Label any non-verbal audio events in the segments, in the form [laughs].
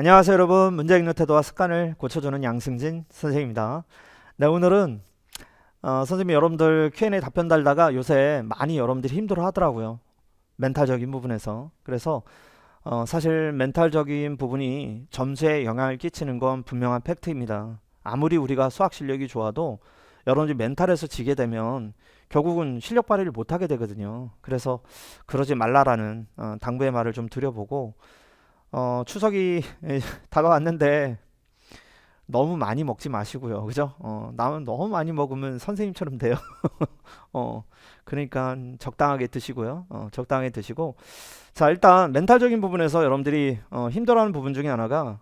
안녕하세요 여러분 문제 읽는 태도와 습관을 고쳐주는 양승진 선생입니다 네 오늘은 어, 선생님 여러분들 Q&A 답변 달다가 요새 많이 여러분들이 힘들어 하더라고요 멘탈적인 부분에서 그래서 어, 사실 멘탈적인 부분이 점수에 영향을 끼치는 건 분명한 팩트입니다 아무리 우리가 수학 실력이 좋아도 여러분들이 멘탈에서 지게 되면 결국은 실력 발휘를 못하게 되거든요 그래서 그러지 말라라는 어, 당부의 말을 좀 드려보고 어, 추석이 [laughs] 다가왔는데 너무 많이 먹지 마시고요. 그죠? 어, 나는 너무 많이 먹으면 선생님처럼 돼요. [laughs] 어, 그러니까 적당하게 드시고요. 어, 적당히 드시고. 자, 일단 멘탈적인 부분에서 여러분들이 어, 힘들어하는 부분 중에 하나가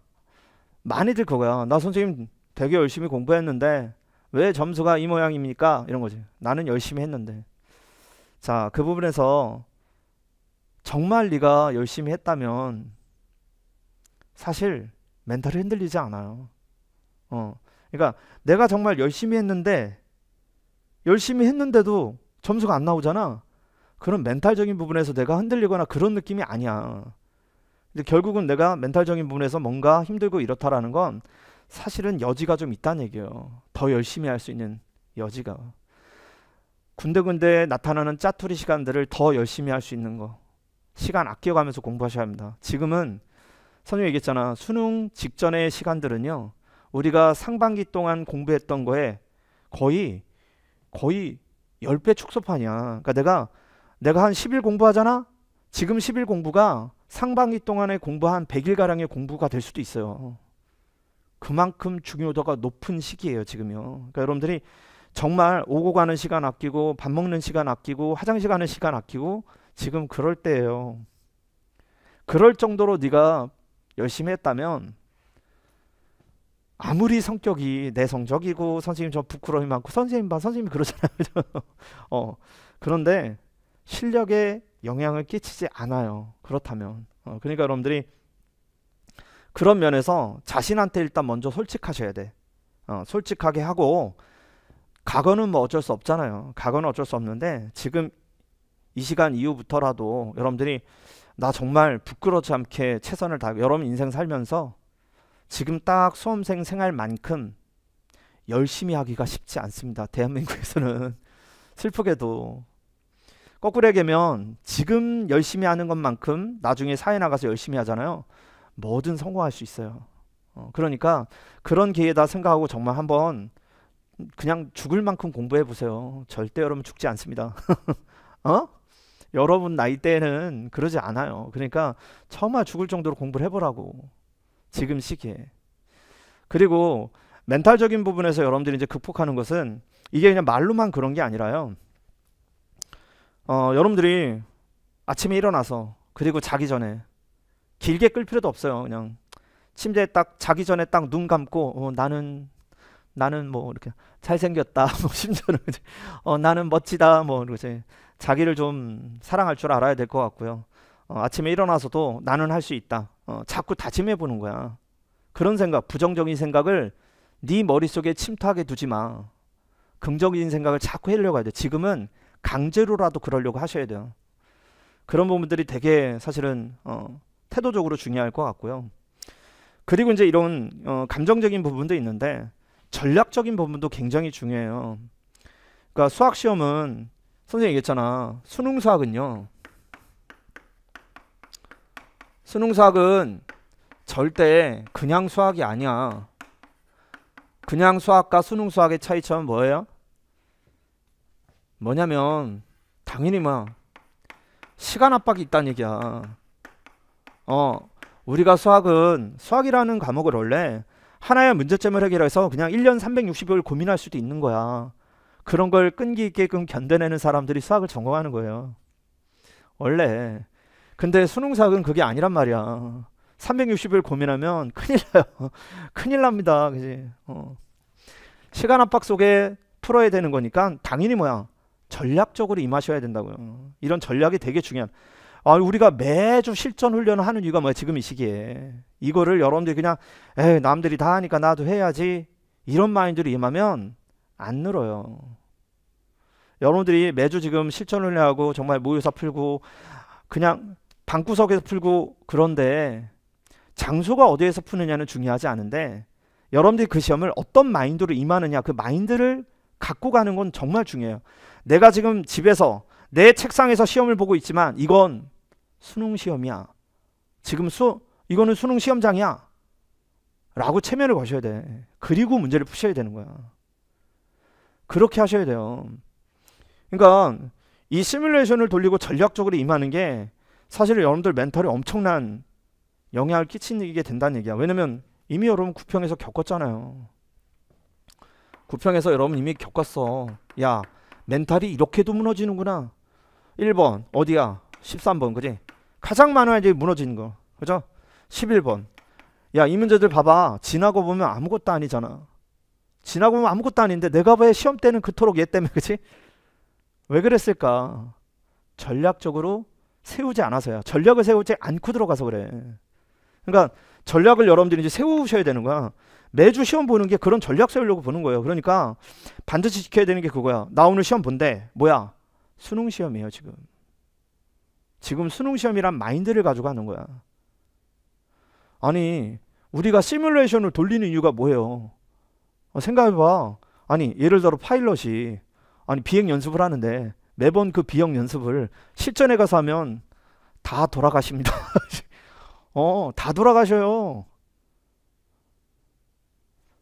많이들 그거야. 나 선생님 되게 열심히 공부했는데 왜 점수가 이 모양입니까? 이런 거지. 나는 열심히 했는데. 자, 그 부분에서 정말 네가 열심히 했다면 사실 멘탈이 흔들리지 않아요. 어. 그러니까 내가 정말 열심히 했는데 열심히 했는데도 점수가 안 나오잖아. 그런 멘탈적인 부분에서 내가 흔들리거나 그런 느낌이 아니야. 근데 결국은 내가 멘탈적인 부분에서 뭔가 힘들고 이렇다라는 건 사실은 여지가 좀 있다는 얘기예요. 더 열심히 할 수 있는 여지가. 군데군데 나타나는 짜투리 시간들을 더 열심히 할 수 있는 거. 시간 아껴가면서 공부하셔야 합니다. 지금은 선생님 얘기했잖아. 수능 직전의 시간들은요. 우리가 상반기 동안 공부했던 거에 거의 거의 10배 축소판이야. 그러니까 내가 내가 한 10일 공부하잖아. 지금 10일 공부가 상반기 동안에 공부한 100일 가량의 공부가 될 수도 있어요. 그만큼 중요도가 높은 시기예요, 지금요. 그러니까 여러분들이 정말 오고 가는 시간 아끼고 밥 먹는 시간 아끼고 화장실 가는 시간 아끼고 지금 그럴 때예요. 그럴 정도로 네가 열심히 했다면 아무리 성격이 내성적이고 선생님 저 부끄러움이 많고 선생님 봐 선생님이 그러잖아요. [laughs] 어 그런데 실력에 영향을 끼치지 않아요. 그렇다면 어, 그러니까 여러분들이 그런 면에서 자신한테 일단 먼저 솔직하셔야 돼. 어, 솔직하게 하고 과거는 뭐 어쩔 수 없잖아요. 과거는 어쩔 수 없는데 지금 이 시간 이후부터라도 여러분들이 나 정말 부끄러지 않게 최선을 다하고 여러분 인생 살면서 지금 딱 수험생 생활만큼 열심히 하기가 쉽지 않습니다. 대한민국에서는 [laughs] 슬프게도 거꾸로 얘기면 지금 열심히 하는 것만큼 나중에 사회 나가서 열심히 하잖아요. 뭐든 성공할 수 있어요. 어, 그러니까 그런 기회다 생각하고 정말 한번 그냥 죽을 만큼 공부해 보세요. 절대 여러분 죽지 않습니다. [laughs] 어? 여러분 나이 때는 그러지 않아요. 그러니까 처마 죽을 정도로 공부를 해보라고 지금 시기에. 그리고 멘탈적인 부분에서 여러분들이 이제 극복하는 것은 이게 그냥 말로만 그런 게 아니라요. 어, 여러분들이 아침에 일어나서 그리고 자기 전에 길게 끌 필요도 없어요. 그냥 침대에 딱 자기 전에 딱 눈 감고 어, 나는 나는 뭐 이렇게 잘생겼다 [laughs] 뭐 심지어는 이제 어, 나는 멋지다 뭐 이제 자기를 좀 사랑할 줄 알아야 될 것 같고요 어, 아침에 일어나서도 나는 할 수 있다 어, 자꾸 다짐해 보는 거야 그런 생각 부정적인 생각을 네 머릿속에 침투하게 두지 마 긍정적인 생각을 자꾸 하려고 해야 돼 지금은 강제로라도 그러려고 하셔야 돼요 그런 부분들이 되게 사실은 어, 태도적으로 중요할 것 같고요 그리고 이제 이런 어, 감정적인 부분도 있는데 전략적인 부분도 굉장히 중요해요. 그러니까 수학 시험은 선생님 얘기했잖아. 수능 수학은요. 수능 수학은 절대 그냥 수학이 아니야. 그냥 수학과 수능 수학의 차이점은 뭐예요? 뭐냐면 당연히 뭐 시간 압박이 있다는 얘기야. 어, 우리가 수학은 수학이라는 과목을 원래 하나의 문제점을 해결해서 그냥 1년 365일 고민할 수도 있는 거야. 그런 걸 끈기 있게끔 견뎌내는 사람들이 수학을 전공하는 거예요. 원래. 근데 수능사학은 그게 아니란 말이야. 360일 고민하면 큰일 나요. [laughs] 큰일 납니다. 그지? 어. 시간 압박 속에 풀어야 되는 거니까 당연히 뭐야? 전략적으로 임하셔야 된다고요. 이런 전략이 되게 중요한. 아, 우리가 매주 실전 훈련을 하는 이유가 뭐야? 지금 이 시기에. 이거를 여러분들이 그냥 에 남들이 다 하니까 나도 해야지. 이런 마인드로 임하면 안 늘어요. 여러분들이 매주 지금 실전 훈련하고 정말 모여서 풀고 그냥 방구석에서 풀고 그런데 장소가 어디에서 푸느냐는 중요하지 않은데 여러분들이 그 시험을 어떤 마인드로 임하느냐 그 마인드를 갖고 가는 건 정말 중요해요. 내가 지금 집에서 내 책상에서 시험을 보고 있지만 이건 수능 시험이야. 지금 수 이거는 수능 시험장이야. 라고 체면을 거셔야 돼. 그리고 문제를 푸셔야 되는 거야. 그렇게 하셔야 돼요. 그러니까 이 시뮬레이션을 돌리고 전략적으로 임하는 게 사실 여러분들 멘탈에 엄청난 영향을 끼치게 된다는 얘기야. 왜냐면 이미 여러분 구평에서 겪었잖아요. 구평에서 여러분 이미 겪었어. 야, 멘탈이 이렇게도 무너지는구나. 1번 어디야? 13번 그지? 가장 많아야 이제 무너진 거. 그죠? 11번. 야, 이 문제들 봐봐. 지나고 보면 아무것도 아니잖아. 지나고 보면 아무것도 아닌데 내가 왜 시험 때는 그토록 얘 때문에 그치? 왜 그랬을까? 전략적으로 세우지 않아서야. 전략을 세우지 않고 들어가서 그래. 그러니까 전략을 여러분들이 이제 세우셔야 되는 거야. 매주 시험 보는 게 그런 전략 세우려고 보는 거예요. 그러니까 반드시 지켜야 되는 게 그거야. 나 오늘 시험 본데 뭐야? 수능 시험이에요 지금. 지금 수능 시험이란 마인드를 가지고 하는 거야. 아니 우리가 시뮬레이션을 돌리는 이유가 뭐예요? 어, 생각해봐. 아니 예를 들어 파일럿이 아니 비행 연습을 하는데 매번 그 비행 연습을 실전에 가서 하면 다 돌아가십니다. [laughs] 어, 다 돌아가셔요.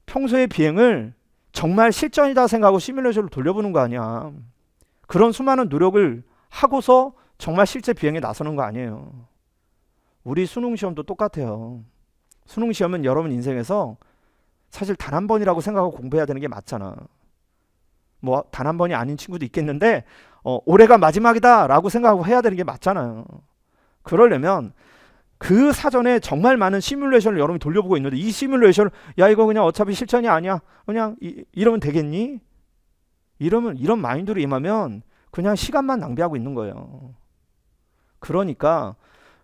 평소에 비행을 정말 실전이다 생각하고 시뮬레이션을 돌려보는 거 아니야. 그런 수많은 노력을 하고서 정말 실제 비행에 나서는 거 아니에요. 우리 수능 시험도 똑같아요. 수능 시험은 여러분 인생에서 사실 단 한 번이라고 생각하고 공부해야 되는 게 맞잖아. 뭐 단 한 번이 아닌 친구도 있겠는데 어, 올해가 마지막이다라고 생각하고 해야 되는 게 맞잖아요. 그러려면 그 사전에 정말 많은 시뮬레이션을 여러분이 돌려보고 있는데 이 시뮬레이션을 야 이거 그냥 어차피 실천이 아니야 그냥 이, 이러면 되겠니? 이러면 이런 마인드로 임하면 그냥 시간만 낭비하고 있는 거예요. 그러니까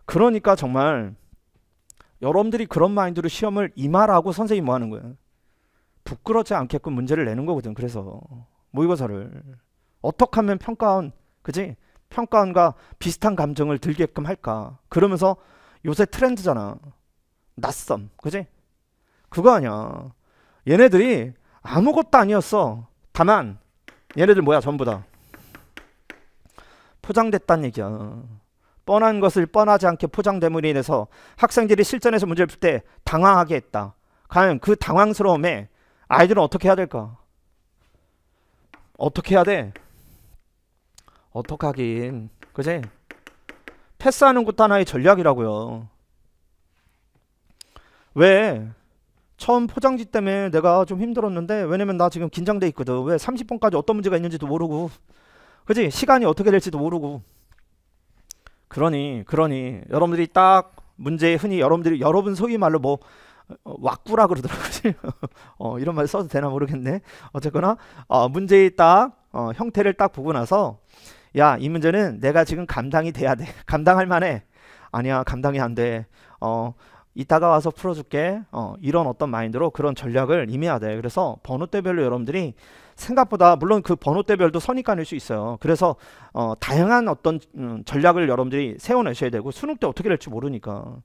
그러니까 정말 여러분들이 그런 마인드로 시험을 임하라고 선생님뭐 하는 거예요. 부끄럽지 않게끔 문제를 내는 거거든. 그래서 모의고사를 어떻게 하면 평가원 그지? 평가원과 비슷한 감정을 들게끔 할까? 그러면서 요새 트렌드잖아. 낯섦. 그지? 그거 아니야. 얘네들이 아무것도 아니었어. 다만 얘네들 뭐야 전부 다. 포장됐단 얘기야. 뻔한 것을 뻔하지 않게 포장됨으로 인해서 학생들이 실전에서 문제를 풀 때 당황하게 했다. 과연 그 당황스러움에 아이들은 어떻게 해야 될까? 어떻게 해야 돼? 어떡하긴. 그지? 패스하는 것도 하나의 전략이라고요. 왜? 처음 포장지 때문에 내가 좀 힘들었는데 왜냐면 나 지금 긴장돼 있거든. 왜3 0분까지 어떤 문제가 있는지도 모르고. 그지? 시간이 어떻게 될지도 모르고. 그러니 그러니 여러분들이 딱 문제 흔히 여러분들이 여러분 소위 말로 뭐 어, 왁구라 그러더라고요. [laughs] 어, 이런 말 써도 되나 모르겠네. 어쨌거나 어, 문제의 딱 어, 형태를 딱 보고 나서 야 이 문제는 내가 지금 감당이 돼야 돼. [laughs] 감당할 만해. 아니야 감당이 안 돼. 어, 이따가 와서 풀어줄게. 어, 이런 어떤 마인드로 그런 전략을 임해야 돼. 그래서 번호 대별로 여러분들이 생각보다 물론 그 번호대별도 선입관일 수 있어요. 그래서 어, 다양한 어떤 음, 전략을 여러분들이 세워내셔야 되고 수능 때 어떻게 될지 모르니까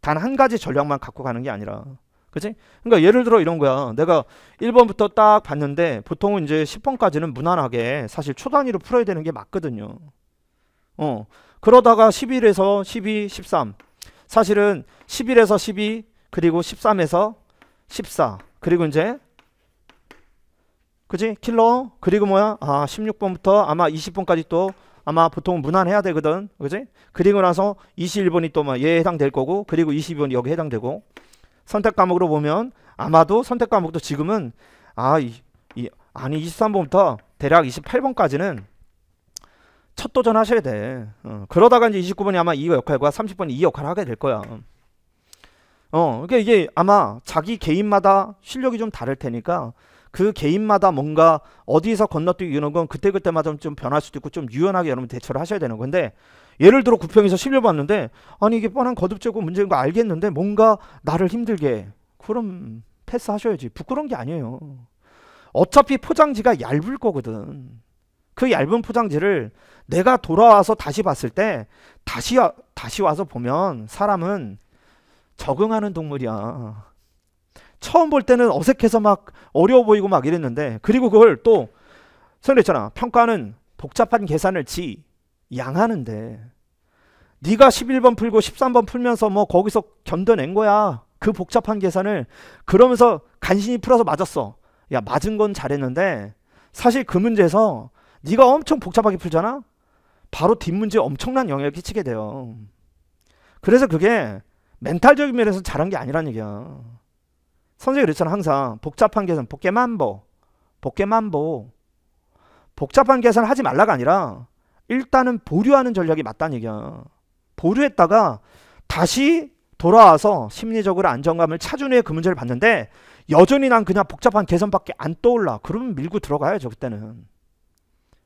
단 한 가지 전략만 갖고 가는 게 아니라 그치? 그러니까 예를 들어 이런 거야. 내가 1번부터 딱 봤는데 보통은 이제 10번까지는 무난하게 사실 초단위로 풀어야 되는 게 맞거든요. 어. 그러다가 11에서 12, 13. 사실은 11에서 12 그리고 13에서 14 그리고 이제 그지? 킬러 그리고 뭐야? 아 16번부터 아마 20번까지 또 아마 보통 무난해야 되거든. 그지? 그리고 나서 21번이 또막얘 뭐 해당될 거고 그리고 22번이 여기 해당되고 선택 과목으로 보면 아마도 선택 과목도 지금은 아 이, 이, 아니 23번부터 대략 28번까지는 첫 도전 하셔야 돼. 어, 그러다가 이제 29번이 아마 이 역할과 30번이 이 역할을 하게 될 거야. 어, 그러니까 이게 아마 자기 개인마다 실력이 좀 다를 테니까 그 개인마다 뭔가 어디서 건너뛰기 이런 건 그때그때마다 좀 변할 수도 있고 좀 유연하게 여러분 대처를 하셔야 되는 건데 예를 들어 구평에서 실려 봤는데 아니 이게 뻔한 거듭제고 문제인 거 알겠는데 뭔가 나를 힘들게 그럼 패스하셔야지 부끄러운 게 아니에요 어차피 포장지가 얇을 거거든 그 얇은 포장지를 내가 돌아와서 다시 봤을 때 다시 다시 와서 보면 사람은 적응하는 동물이야 처음 볼 때는 어색해서 막 어려워 보이고 막 이랬는데 그리고 그걸 또 선생했잖아 평가는 복잡한 계산을 지 양하는데 네가 11번 풀고 13번 풀면서 뭐 거기서 견뎌낸 거야. 그 복잡한 계산을 그러면서 간신히 풀어서 맞았어. 야 맞은 건 잘했는데 사실 그 문제에서 네가 엄청 복잡하게 풀잖아. 바로 뒷문제 엄청난 영향을 끼치게 돼요. 그래서 그게 멘탈적인 면에서 잘한 게아니라는 얘기야. 선생님 그렇잖아 항상 복잡한 계산 복개만보 복개만보 복잡한 계산을 하지 말라가 아니라 일단은 보류하는 전략이 맞다는 얘기야 보류했다가 다시 돌아와서 심리적으로 안정감을 찾은 후에 그 문제를 봤는데 여전히 난 그냥 복잡한 개선밖에 안 떠올라 그러면 밀고 들어가야죠 그때는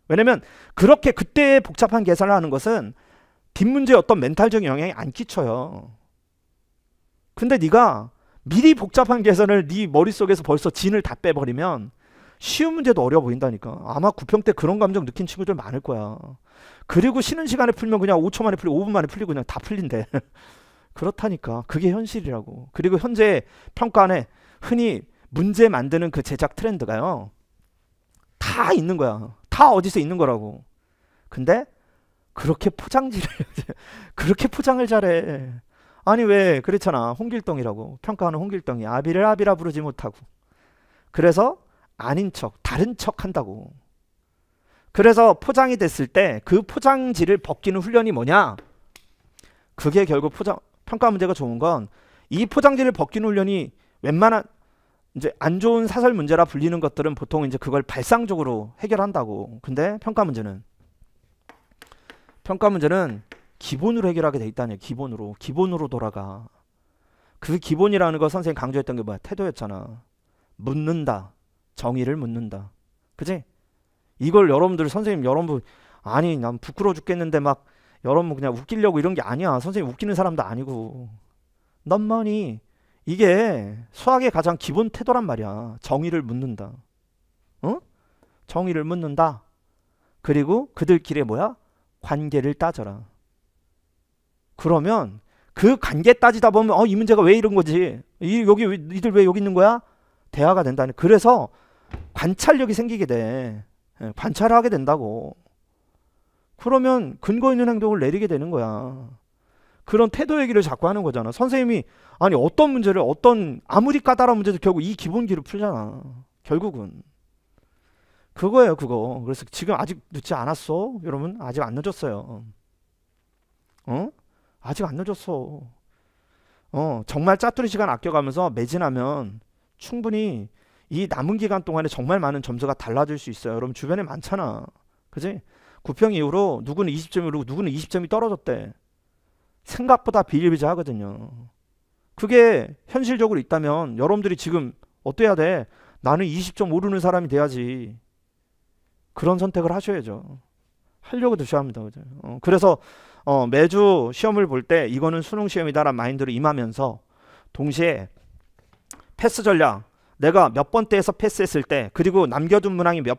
왜냐면 그렇게 그때의 복잡한 계산을 하는 것은 뒷문제에 어떤 멘탈적인 영향이 안 끼쳐요 근데 네가 미리 복잡한 계산을 네 머릿속에서 벌써 진을 다 빼버리면 쉬운 문제도 어려 보인다니까. 아마 구평 때 그런 감정 느낀 친구들 많을 거야. 그리고 쉬는 시간에 풀면 그냥 5초 만에 풀리고 5분 만에 풀리고 그냥 다 풀린대. [laughs] 그렇다니까. 그게 현실이라고. 그리고 현재 평가 안에 흔히 문제 만드는 그 제작 트렌드가요. 다 있는 거야. 다 어디서 있는 거라고. 근데 그렇게 포장지를 [laughs] 그렇게 포장을 잘해. 아니 왜 그렇잖아 홍길동이라고 평가하는 홍길동이 아비를 아비라 부르지 못하고 그래서 아닌 척 다른 척 한다고 그래서 포장이 됐을 때 그 포장지를 벗기는 훈련이 뭐냐 그게 결국 포장 평가 문제가 좋은 건 이 포장지를 벗기는 훈련이 웬만한 이제 안 좋은 사설 문제라 불리는 것들은 보통 이제 그걸 발상적으로 해결한다고 근데 평가 문제는 평가 문제는 기본으로 해결하게 돼있다니 기본으로 기본으로 돌아가 그 기본이라는 거 선생님 강조했던 게 뭐야 태도였잖아 묻는다 정의를 묻는다 그지 이걸 여러분들 선생님 여러분 아니 난 부끄러워 죽겠는데 막 여러분 그냥 웃기려고 이런 게 아니야 선생님 웃기는 사람도 아니고 넌만이 이게 수학의 가장 기본 태도란 말이야 정의를 묻는다 어 정의를 묻는다 그리고 그들끼리 뭐야 관계를 따져라 그러면 그 관계 따지다 보면 어이 문제가 왜 이런 거지? 이 여기 이들 왜 여기 있는 거야? 대화가 된다는 그래서 관찰력이 생기게 돼. 예, 관찰을 하게 된다고. 그러면 근거 있는 행동을 내리게 되는 거야. 그런 태도 얘기를 자꾸 하는 거잖아. 선생님이 아니 어떤 문제를 어떤 아무리 까다로운 문제도 결국 이 기본기를 풀잖아. 결국은 그거예요, 그거. 그래서 지금 아직 늦지 않았어? 여러분 아직 안 늦었어요. 어? 아직 안 늦었어. 어, 정말 짜투리 시간 아껴가면서 매진하면 충분히 이 남은 기간 동안에 정말 많은 점수가 달라질 수 있어요. 여러분 주변에 많잖아. 그지? 구평 이후로 누구는 20점이 오르고 누구는 20점이 떨어졌대. 생각보다 비일비재하거든요. 그게 현실적으로 있다면 여러분들이 지금 어때야 돼? 나는 20점 오르는 사람이 돼야지. 그런 선택을 하셔야죠. 하려고 드셔야 합니다. 그죠? 어, 그래서 어, 매주 시험을 볼 때 이거는 수능 시험이다라는 마인드로 임하면서 동시에 패스 전략 내가 몇 번대에서 패스했을 때 그리고 남겨둔 문항이 몇,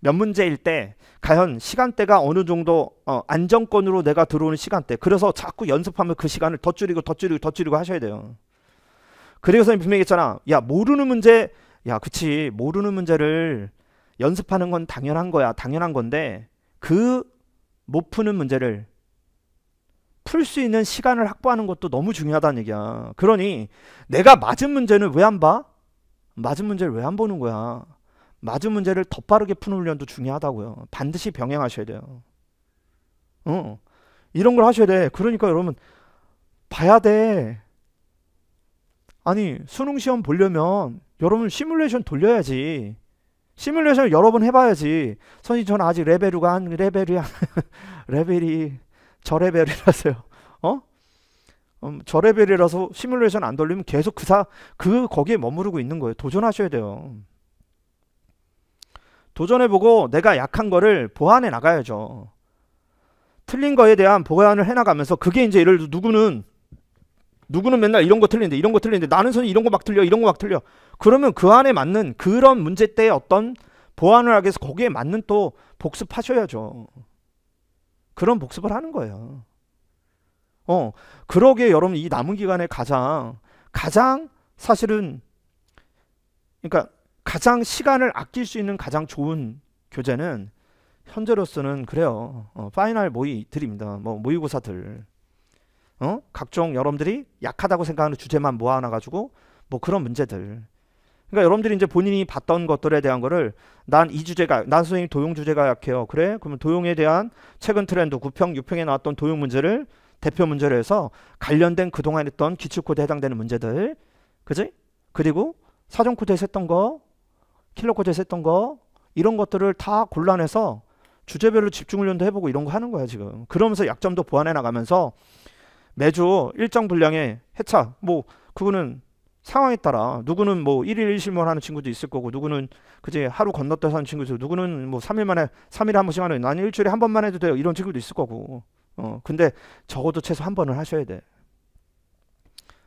몇 문제일 때 과연 시간대가 어느 정도 어, 안정권으로 내가 들어오는 시간대 그래서 자꾸 연습하면 그 시간을 더 줄이고 더 줄이고 더 줄이고 하셔야 돼요 그리고 선생님 분명히 했잖아 야 모르는 문제 야 그치 모르는 문제를 연습하는 건 당연한 거야 당연한 건데 그 못 푸는 문제를 풀수 있는 시간을 확보하는 것도 너무 중요하다는 얘기야. 그러니 내가 맞은 문제는 왜 안 봐? 맞은 문제를 왜 안 보는 거야? 맞은 문제를 더 빠르게 푸는 훈련도 중요하다고요. 반드시 병행하셔야 돼요. 어. 이런 걸 하셔야 돼. 그러니까 여러분 봐야 돼. 아니 수능 시험 보려면 여러분 시뮬레이션 돌려야지. 시뮬레이션 여러 번 해봐야지. 선생님 저는 아직 레벨이가 한 레벨이 [laughs] 레벨이 저레벨이라서요. [laughs] 어? 음, 저레벨이라서 시뮬레이션 안 돌리면 계속 그 사, 그 거기에 머무르고 있는 거예요. 도전하셔야 돼요. 도전해보고 내가 약한 거를 보완해 나가야죠. 틀린 거에 대한 보완을 해나가면서 그게 이제 예를 들어 누구는 누구는 맨날 이런 거 틀리는데 이런 거 틀리는데 나는 손이 이런 거 막 틀려 이런 거 막 틀려 그러면 그 안에 맞는 그런 문제 때의 어떤 보완을 하기 위해서 거기에 맞는 또 복습하셔야죠. 그런 복습을 하는 거예요. 어, 그러게 여러분 이 남은 기간에 가장 가장 사실은 그러니까 가장 시간을 아낄 수 있는 가장 좋은 교재는 현재로서는 그래요. 어, 파이널 모의들입니다. 뭐 모의고사들. 어? 각종 여러분들이 약하다고 생각하는 주제만 모아놔 가지고 뭐 그런 문제들. 그러니까 여러분들이 이제 본인이 봤던 것들에 대한 거를 난 이 주제가 난 선생님 도용 주제가 약해요. 그래? 그러면 도용에 대한 최근 트렌드 9평, 6평에 나왔던 도용 문제를 대표 문제로 해서 관련된 그동안 했던 기출 코드에 해당되는 문제들. 그지? 그리고 사전 코드에서 했던 거, 킬러 코드에서 했던 거 이런 것들을 다 골라내서 주제별로 집중 훈련도 해보고 이런 거 하는 거야 지금. 그러면서 약점도 보완해 나가면서 매주 일정 분량의 해차 뭐 그거는 상황에 따라 누구는 뭐 1일 1실물 하는 친구도 있을 거고 누구는 그제 하루 건너뛰어서 는 친구도 있고 누구는 뭐 3일 만에 3일에 한 번씩 하는 나는 일주일에 한 번만 해도 돼요 이런 친구도 있을 거고 어 근데 적어도 최소 한 번은 하셔야 돼.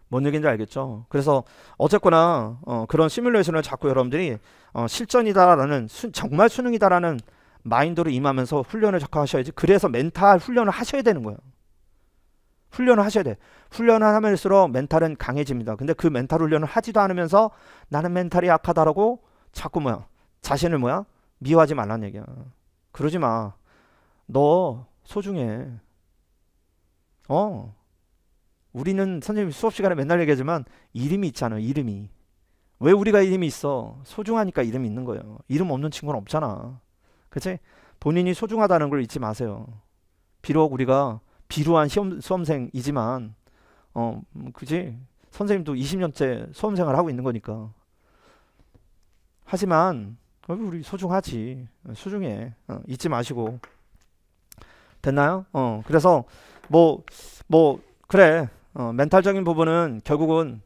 뭔 얘기인지 알겠죠? 그래서 어쨌거나 어, 그런 시뮬레이션을 자꾸 여러분들이 어, 실전이다라는 수, 정말 수능이다라는 마인드로 임하면서 훈련을 적꾸 하셔야지 그래서 멘탈 훈련을 하셔야 되는 거예요. 훈련을 하셔야 돼. 훈련을 하면일수록 멘탈은 강해집니다. 근데 그 멘탈 훈련을 하지도 않으면서 나는 멘탈이 약하다라고 자꾸 뭐야 자신을 뭐야 미워하지 말란 얘기야. 그러지 마. 너 소중해. 어. 우리는 선생님 수업 시간에 맨날 얘기하지만 이름이 있잖아요. 이름이. 왜 우리가 이름이 있어? 소중하니까 이름이 있는 거예요. 이름 없는 친구는 없잖아. 그치? 본인이 소중하다는 걸 잊지 마세요. 비록 우리가 비루한 시험, 수험생이지만 어 음, 그지 선생님도 20년째 수험생활 하고 있는 거니까 하지만 우리 소중하지 어, 소중해 어, 잊지 마시고 됐나요? 어 그래서 뭐뭐 뭐 그래 어, 멘탈적인 부분은 결국은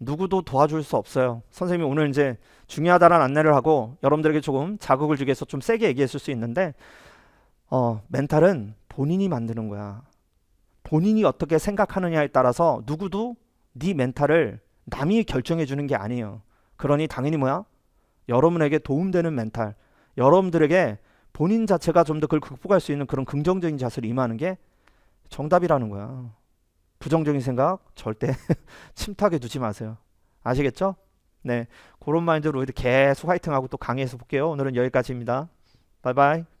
누구도 도와줄 수 없어요. 선생님이 오늘 이제 중요하다는 안내를 하고 여러분들에게 조금 자극을 주기 위해서 좀 세게 얘기했을 수 있는데 어, 멘탈은 본인이 만드는 거야. 본인이 어떻게 생각하느냐에 따라서 누구도 네 멘탈을 남이 결정해 주는 게 아니에요. 그러니 당연히 뭐야? 여러분에게 도움되는 멘탈, 여러분들에게 본인 자체가 좀 더 그걸 극복할 수 있는 그런 긍정적인 자세를 임하는 게 정답이라는 거야. 부정적인 생각 절대 [laughs] 침탁에 두지 마세요. 아시겠죠? 네. 그런 마인드로 계속 화이팅하고 또강의해서 볼게요. 오늘은 여기까지입니다. 바이바이.